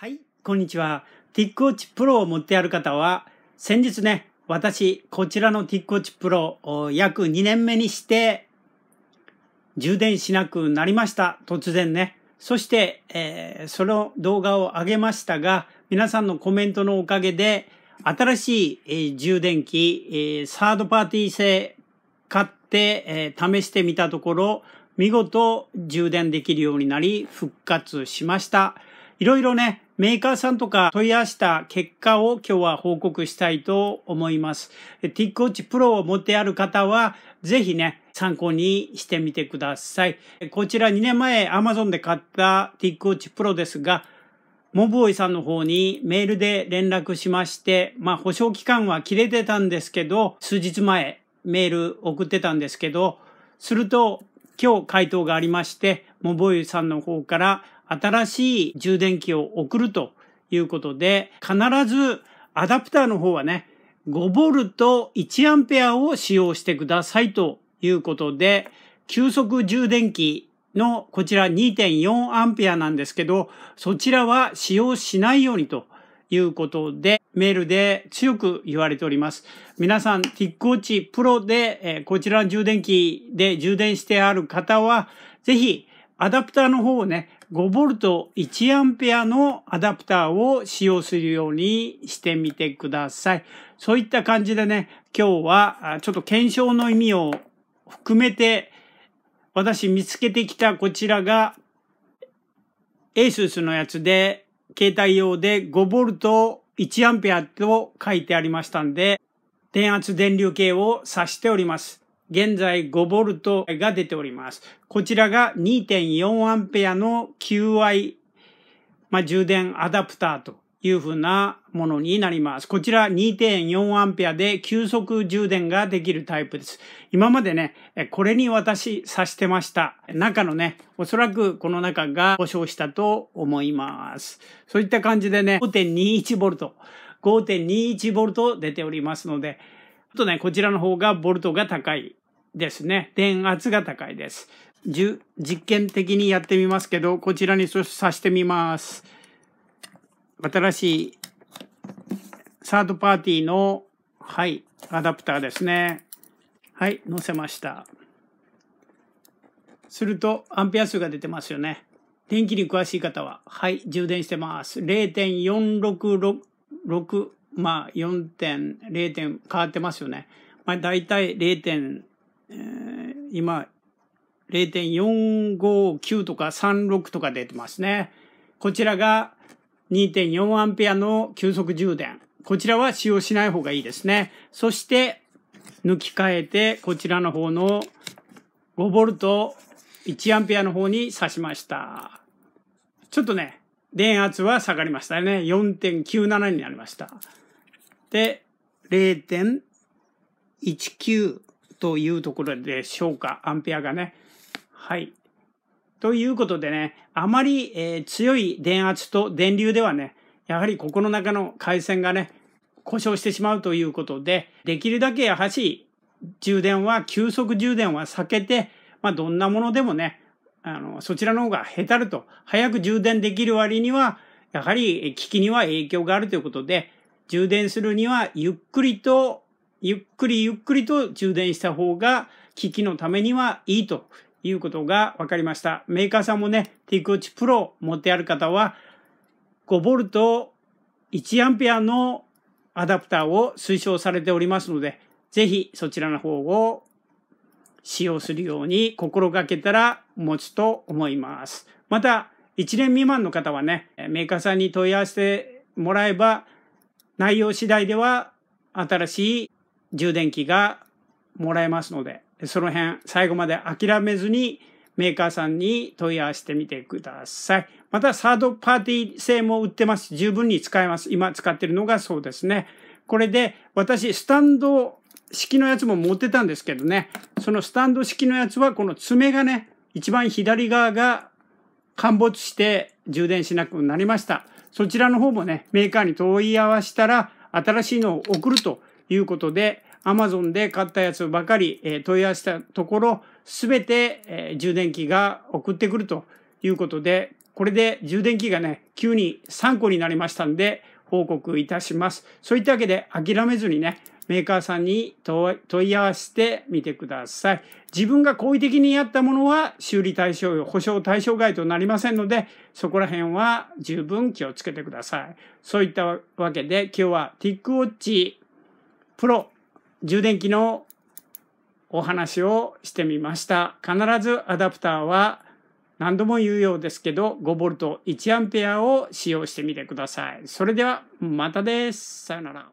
はい、こんにちは。t i ッ k w a t c h Pro を持ってある方は、先日ね、私、こちらの t i ッ k w a t c h Pro 約2年目にして、充電しなくなりました。突然ね。そして、えー、その動画を上げましたが、皆さんのコメントのおかげで、新しい、えー、充電器、えー、サードパーティー製買って、えー、試してみたところ、見事充電できるようになり、復活しました。いろいろね、メーカーさんとか問い合わせた結果を今日は報告したいと思います。t i ック a ォ c h Pro を持ってある方は、ぜひね、参考にしてみてください。こちら2年前 Amazon で買った t i ック a ォ c h Pro ですが、モブオイさんの方にメールで連絡しまして、まあ保証期間は切れてたんですけど、数日前メール送ってたんですけど、すると今日回答がありまして、モブオイさんの方から新しい充電器を送るということで、必ずアダプターの方はね、5V1A を使用してくださいということで、急速充電器のこちら 2.4A なんですけど、そちらは使用しないようにということで、メールで強く言われております。皆さん、ティックウォッチプロで、えこちらの充電器で充電してある方は、ぜひ、アダプターの方をね、5V1 アンペアのアダプターを使用するようにしてみてください。そういった感じでね、今日はちょっと検証の意味を含めて私見つけてきたこちらが ASUS のやつで携帯用で 5V1 アンペアと書いてありましたんで電圧電流計を指しております。現在 5V が出ております。こちらが 2.4A の QI、まあ、充電アダプターというふうなものになります。こちら 2.4A で急速充電ができるタイプです。今までね、これに私挿してました。中のね、おそらくこの中が故障したと思います。そういった感じでね、5.21V、5.21V 出ておりますので、ちょっとね、こちらの方がボルトが高いですね。電圧が高いです。実験的にやってみますけど、こちらに挿してみます。新しいサードパーティーの、はい、アダプターですね。はい、載せました。すると、アンペア数が出てますよね。電気に詳しい方は、はい、充電してます。0.466、まあ4点、0点変わってますよね。まあ大体0えー、今、0.459とか36とか出てますね。こちらが2.4アンペアの急速充電。こちらは使用しない方がいいですね。そして、抜き替えて、こちらの方の5 v 1アンペアの方に挿しました。ちょっとね、電圧は下がりましたね。4.97になりました。で、0.19というところでしょうか。アンペアがね。はい。ということでね、あまり、えー、強い電圧と電流ではね、やはりここの中の回線がね、故障してしまうということで、できるだけやはり充電は、急速充電は避けて、まあ、どんなものでもね、あの、そちらの方がへたると、早く充電できる割には、やはり機器には影響があるということで、充電するにはゆっくりとゆっくりゆっくりと充電した方が、機器のためにはいいということが分かりました。メーカーさんもね、ティクオチプロ持ってある方は、5V、1A のアダプターを推奨されておりますので、ぜひそちらの方を使用するように心がけたら持つと思います。また、1年未満の方はね、メーカーさんに問い合わせてもらえば、内容次第では新しい充電器がもらえますので、その辺、最後まで諦めずに、メーカーさんに問い合わせてみてください。また、サードパーティー製も売ってます。十分に使えます。今使ってるのがそうですね。これで、私、スタンド式のやつも持ってたんですけどね、そのスタンド式のやつは、この爪がね、一番左側が陥没して充電しなくなりました。そちらの方もね、メーカーに問い合わせたら、新しいのを送るということで、Amazon で買ったやつばかり、え問い合わせたところ、すべて、え充電器が送ってくるということで、これで充電器がね、急に3個になりましたんで、報告いたします。そういったわけで諦めずにね、メーカーさんに問い合わせてみてください。自分が好意的にやったものは修理対象、保証対象外となりませんので、そこら辺は十分気をつけてください。そういったわけで今日は TikWatch プロ充電器のお話をしてみました。必ずアダプターは何度も言うようですけど 5V1A を使用してみてください。それではまたです。さよなら。